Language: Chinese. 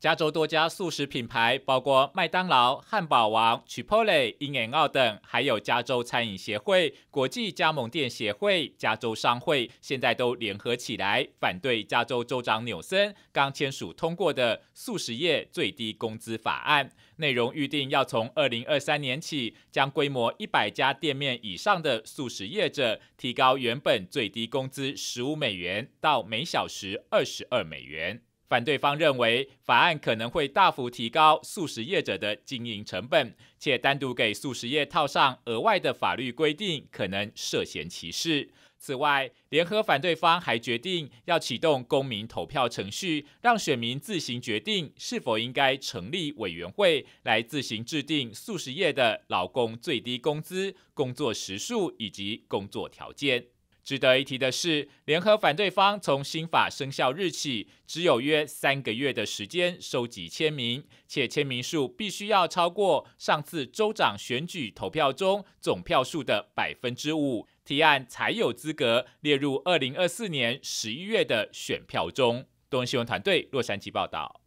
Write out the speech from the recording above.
加州多家素食品牌，包括麦当劳、汉堡王、Chipotle、In-N-Out 等，还有加州餐饮协会、国际加盟店协会、加州商会，现在都联合起来反对加州州长纽森刚签署通过的素食业最低工资法案。内容预定要从二零二三年起，将规模一百家店面以上的素食业者，提高原本最低工资十五美元到每小时二十二美元。反对方认为，法案可能会大幅提高素食业者的经营成本，且单独给素食业套上额外的法律规定，可能涉嫌歧视。此外，联合反对方还决定要启动公民投票程序，让选民自行决定是否应该成立委员会，来自行制定素食业的劳工最低工资、工作时数以及工作条件。值得一提的是，联合反对方从新法生效日起，只有约三个月的时间收集签名，且签名数必须要超过上次州长选举投票中总票数的百分之五，提案才有资格列入二零二四年十一月的选票中。东新闻团队洛杉矶报道。